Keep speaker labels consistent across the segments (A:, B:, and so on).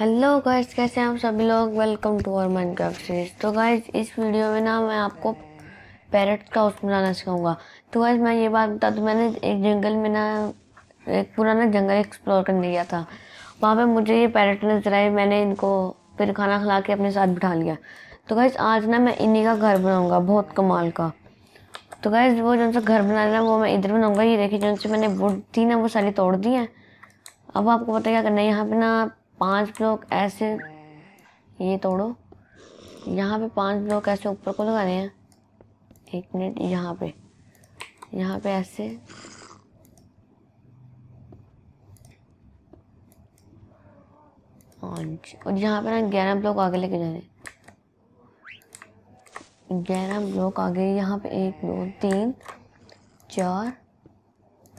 A: hello guys कैसे हैं आप सभी लोग वेलकम टू और माइनक्राफ्ट सीरीज तो गाइस इस वीडियो में ना मैं आपको पैरट का हाउस बनाना सिखाऊंगा तो गाइस मैं ये बात बता तो मैंने एक जंगल में ना एक पुराना जंगल एक्सप्लोर करने गया था वहाँ पे मुझे ये पैरट नजर आए मैंने इनको फिर खाना खिला के अपने साथ बिठा लिया तो गाइज आज ना मैं इन्हीं का घर बनाऊँगा बहुत कमाल का तो गाइज वो जो सा घर बना रहा वो मैं इधर बनाऊँगा ये देखिए जो मैंने वुड थी ना वो सारी तोड़ दी है अब आपको पता क्या करना है यहाँ पर ना पांच ब्लॉक ऐसे ये तोड़ो यहाँ पे पांच ब्लॉक ऐसे ऊपर को लगाने हैं एक मिनट यहाँ पे यहाँ पे ऐसे और यहाँ पे ना ग्यारह ब्लॉक आगे लेके जाने ग्यारह ब्लॉक आगे यहाँ पे एक दो तीन चार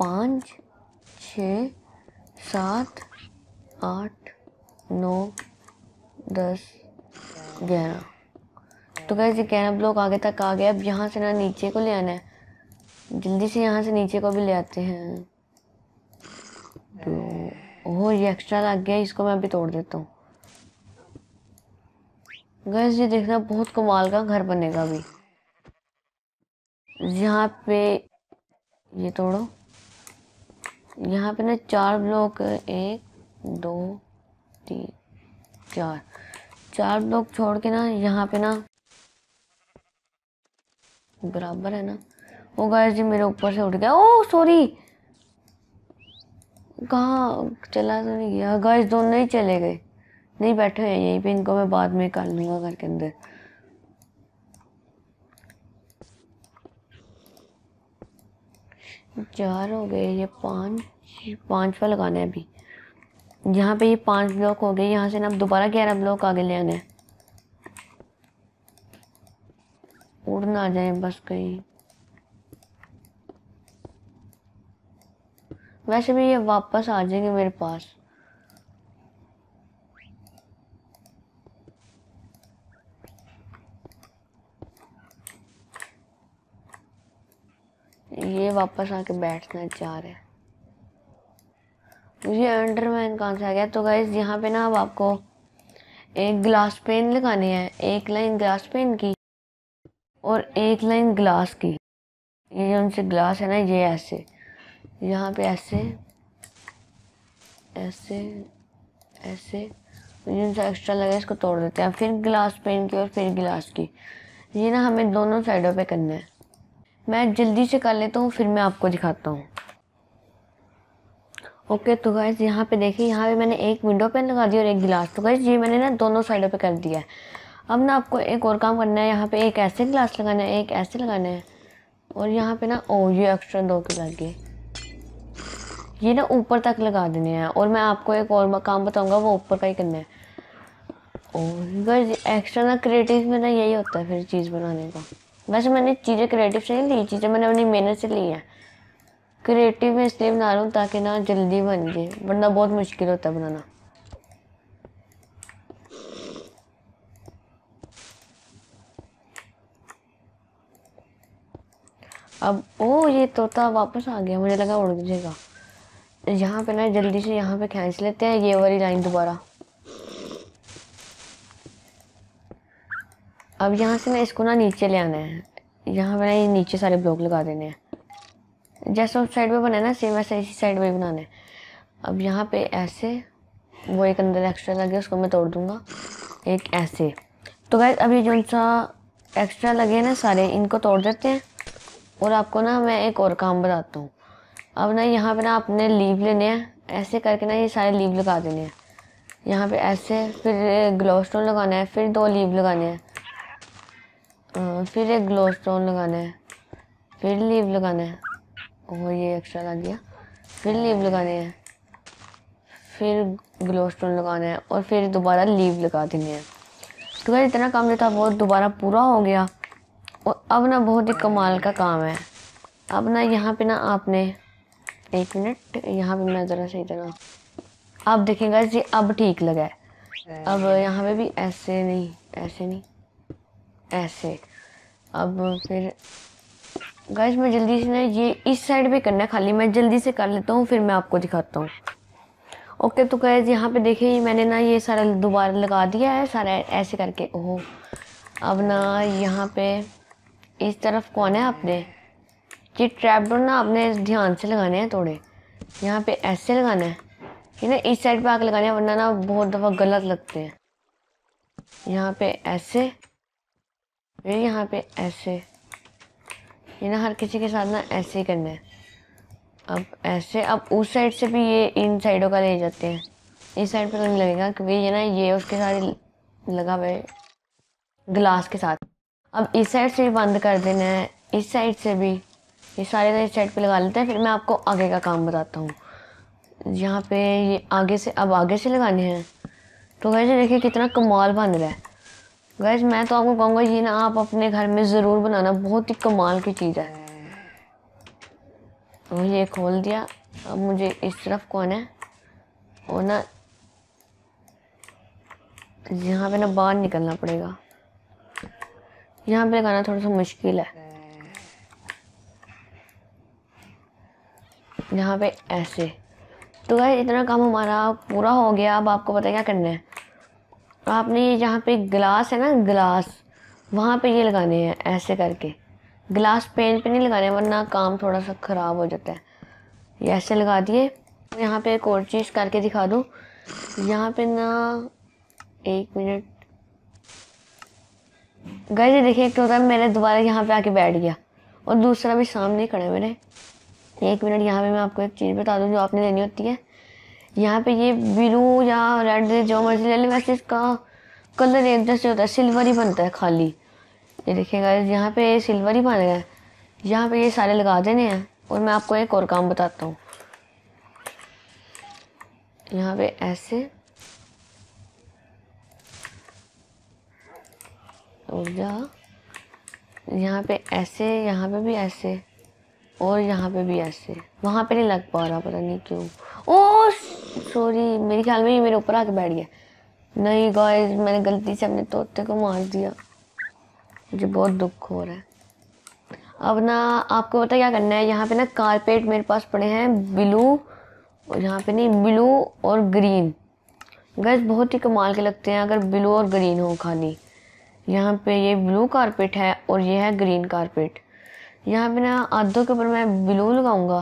A: पाँच छ सात आठ नौ दस ग्यारह तो गैस ये ग्यारह ब्लॉक आगे तक आ गया अब यहाँ से ना नीचे को ले आना है जल्दी से यहाँ से नीचे को भी ले आते हैं तो ओह ये एक्स्ट्रा लग गया इसको मैं अभी तोड़ देता हूँ गैस ये देखना बहुत कमाल का घर बनेगा अभी यहाँ पे ये तोड़ो यहाँ पे ना चार ब्लॉक एक दो थ्री चार चार लोग छोड़ के ना यहाँ पे ना बराबर है ना वो गाय जी मेरे ऊपर से उठ गया ओ सॉरी कहा चला तो नहीं गया गाय दोनों ही चले गए नहीं बैठे हैं यहीं पे इनको मैं बाद में कर लूंगा घर के अंदर चार हो गए ये पांच पांच पर लगाने अभी यहाँ पे ये पांच ब्लॉक हो गए यहाँ से ना दोबारा ग्यारह ब्लॉक आगे ले आने उड़ ना जाए बस कहीं वैसे भी ये वापस आ जाएंगे मेरे पास ये वापस आके बैठना चाह रहे हैं ये अंडरमैन कहाँ से आ गया तो गाइज यहाँ पे ना अब आपको एक ग्लास पेन लगानी है एक लाइन ग्लास पेन की और एक लाइन ग्लास की ये उनसे ग्लास है ना ये ऐसे यहाँ पे ऐसे ऐसे ऐसे जिनसे एक्स्ट्रा लगे इसको तोड़ देते हैं फिर ग्लास पेन की और फिर ग्लास की ये ना हमें दोनों साइडों पे करना है मैं जल्दी से कर लेता हूँ फिर मैं आपको दिखाता हूँ ओके तो गाइज़ यहाँ पे देखिए यहाँ पे मैंने एक विंडो पेन लगा दिया और एक गिलास तो गाइज़ ये मैंने ना दोनों साइडों पे कर दिया है अब ना आपको एक और काम करना है यहाँ पे एक ऐसे गिलास लगाना है एक ऐसे लगाना है और यहाँ पे ना ओ oh, ये एक्स्ट्रा दो के लग ये ना ऊपर तक लगा देने हैं और मैं आपको एक और काम बताऊँगा वो ऊपर का ही करना है और गाइज एक्स्ट्रा ना क्रिएटिव में ना यही होता है फिर चीज़ बनाने का वैसे मैंने चीज़ें क्रिएटिव से नहीं ली चीज़ें मैंने अपनी मेहनत से ली है क्रिएटिव में इसलिए बना रहा हूँ ताकि ना जल्दी बन जाए वरना बहुत मुश्किल होता है बनाना अब ओ ये तोता वापस आ गया मुझे लगा उड़ जाएगा यहाँ पे ना जल्दी से यहाँ पे खींच लेते हैं ये वाली लाइन दोबारा अब यहाँ से ना इसको ना नीचे ले आना है यहाँ पे ना ये नीचे सारे ब्लॉक लगा देने हैं जैसे उस साइड में बनाना सेम वैसे इसी साइड में बनाना है अब यहाँ पे ऐसे वो एक अंदर एक्स्ट्रा लगे उसको मैं तोड़ दूँगा एक ऐसे तो गैस अभी जो सा एक्स्ट्रा लगे ना सारे इनको तोड़ देते हैं और आपको ना मैं एक और काम बताता हूँ अब ना यहाँ पे ना आपने लीव लेने हैं ऐसे करके ना ये सारे लीव लगा देने हैं यहाँ पे ऐसे फिर ग्लो स्टोन लगाना है फिर दो लीव लगाने हैं फिर एक ग्लो स्टोन लगाना है फिर लीव लगाना है और ये एक्स्ट्रा लग गया फिर लीव लगाने हैं फिर ग्लो स्टोन लगाने हैं और फिर दोबारा लीव लगा देने हैं तो क्या इतना काम जो था वो दोबारा पूरा हो गया और अब ना बहुत ही कमाल का काम है अब ना यहाँ पे ना आपने एक मिनट यहाँ पे मैं ज़रा सही तरह आप देखेंगे जी अब ठीक लगा है अब यहाँ पे भी ऐसे नहीं ऐसे नहीं ऐसे अब फिर गाइस मैं जल्दी से ना ये इस साइड पे करना है खाली मैं जल्दी से कर लेता हूँ फिर मैं आपको दिखाता हूँ ओके तो गैस यहाँ पे देखिए मैंने ना ये सारा दोबारा लगा दिया है सारा ऐसे करके ओह अब ना यहाँ पे इस तरफ कौन है आपने ये डोर ना आपने ध्यान से लगाने हैं थोड़े यहाँ पे ऐसे लगाना है कि ना इस साइड पर आके लगाने हैं वरना ना बहुत दफ़ा गलत लगते हैं यहाँ पे ऐसे फिर यहाँ पे ऐसे ये ना हर किसी के साथ ना ऐसे ही करना है अब ऐसे अब उस साइड से भी ये इन साइडों का ले जाते हैं इस साइड पर तो नहीं लगेगा क्योंकि ये ना ये उसके साथ लगा हुआ है ग्लास के साथ अब इस साइड से भी बंद कर देना है इस साइड से भी ये सारे इस साइड पे लगा लेते हैं फिर मैं आपको आगे का काम बताता हूँ यहाँ पे ये आगे से अब आगे से लगाने हैं तो वैसे देखिए कितना कमाल बन रहा है गैस मैं तो आपको कहूँगा ये ना आप अपने घर में ज़रूर बनाना बहुत ही कमाल की चीज़ है और ये खोल दिया अब मुझे इस तरफ कौन है और ना यहाँ पे ना बाहर निकलना पड़ेगा यहाँ पे लगाना थोड़ा सा मुश्किल है यहाँ पे ऐसे तो गैस इतना काम हमारा पूरा हो गया अब आपको पता क्या करना है तो आपने ये जहाँ पे ग्लास है ना ग्लास वहाँ पे ये लगाने हैं ऐसे करके ग्लास पेन पे नहीं लगाने वरना काम थोड़ा सा ख़राब हो जाता है ये ऐसे लगा दिए यहाँ पे एक और चीज़ करके दिखा दूँ यहाँ पे ना एक मिनट गए जी देखिए एक तो होता है मैंने दोबारा यहाँ पे आके बैठ गया और दूसरा भी सामने खड़ा है मेरे एक मिनट यहाँ पे मैं आपको एक चीज़ बता दूँ जो आपने लेनी होती है यहाँ पे ये ब्लू या रेड जो मर्जी ले लें वैसे इसका कलर एक जैसे होता है सिल्वर ही बनता है खाली ये देखिएगा यहाँ पे सिल्वर ही बन गया है यहाँ पे ये सारे लगा देने हैं और मैं आपको एक और काम बताता हूँ यहाँ पे ऐसे और यहाँ पे ऐसे यहाँ पे भी ऐसे और यहाँ पे भी ऐसे वहाँ पे नहीं लग पा रहा पता नहीं क्यों ओ सॉरी मेरे ख्याल में ये मेरे ऊपर आके बैठ गया नहीं गाइस मैंने गलती से अपने तोते को मार दिया मुझे बहुत दुख हो रहा है अब ना आपको पता क्या करना है यहाँ पे ना कारपेट मेरे पास पड़े हैं ब्लू और यहाँ पे नहीं ब्लू और ग्रीन गैस बहुत ही कमाल के लगते हैं अगर ब्लू और ग्रीन हो खाली यहाँ पे ये ब्लू कारपेट है और ये है ग्रीन कारपेट यहाँ पे ना आधों के ऊपर मैं बिलो लगाऊंगा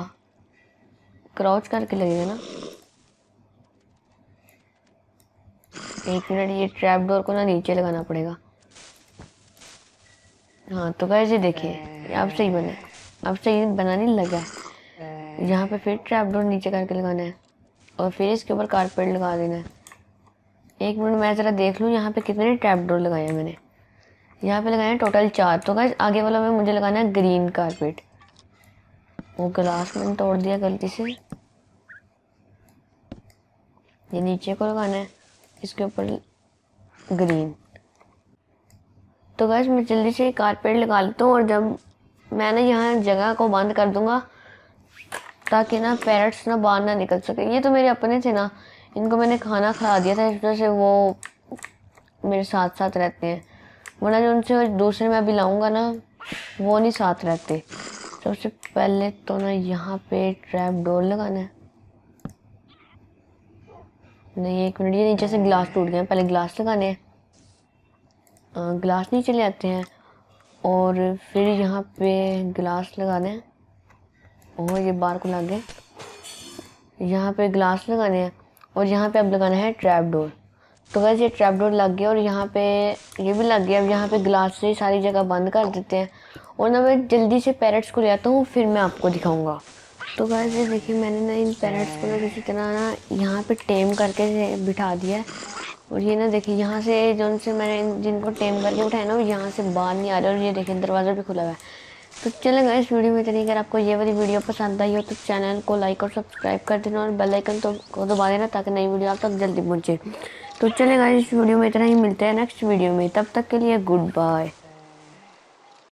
A: क्रॉच करके लगेगा ना एक मिनट ये ट्रैप डोर को ना नीचे लगाना पड़ेगा हाँ तो कैसे देखिए अब सही बने अब सही बनाने लगा यहाँ पे फिर ट्रैप डोर नीचे करके लगाना है और फिर इसके ऊपर कारपेट लगा देना है एक मिनट मैं ज़रा देख लूँ यहाँ पे कितने ट्रैप डोर लगाए मैंने यहाँ पे लगाया है टोटल चार तो गाइज आगे वाला में मुझे लगाना है ग्रीन कारपेट वो ग्लास मैंने तोड़ दिया गलती से ये नीचे को लगाना है इसके ऊपर ग्रीन तो गैस मैं जल्दी से कारपेट लगा लेता हूँ और जब मैंने यहाँ जगह को बंद कर दूँगा ताकि ना पैरट्स ना बाहर ना निकल सके ये तो मेरे अपने थे ना इनको मैंने खाना खिला दिया था इस वजह से वो मेरे साथ साथ रहते हैं वरना जो उनसे दूसरे में अभी लाऊंगा ना वो नहीं साथ रहते सबसे पहले तो ना यहाँ पे ट्रैप डोर लगाना है नहीं एक मिनट ये नीचे से ग्लास टूट गए पहले ग्लास लगाने हैं ग्लास नीचे ले आते हैं और फिर यहाँ पे ग्लास लगाने हैं और ये बार को लग गए यहाँ पे ग्लास लगाने हैं और यहाँ पे अब लगाना है ट्रैप डोर तो वैसे ये ट्रैपडोर लग गया और यहाँ पे ये भी लग गया अब यहाँ पे ग्लास से सारी जगह बंद कर देते हैं और ना मैं जल्दी से पैरट्स को ले आता हूँ फिर मैं आपको दिखाऊंगा तो वैसे देखिए मैंने ना इन पैरट्स को ना किसी तरह ना यहाँ पे टेम करके बिठा दिया है और ये ना देखिए यहाँ से जो उनसे मैंने जिनको टेम करके उठाया ना वो यहाँ से बाहर नहीं आ रहे और ये देखिए दरवाज़ा भी खुला हुआ है तो चलेगा इस वीडियो में इतनी अगर आपको ये वाली वीडियो पसंद आई हो तो चैनल को लाइक और सब्सक्राइब कर देना और बेल आइकन तो को दबा देना ताकि नई वीडियो आप तक जल्दी पहुँचे तो चलेगा इस वीडियो में इतना ही मिलते हैं नेक्स्ट वीडियो में तब तक के लिए गुड बाय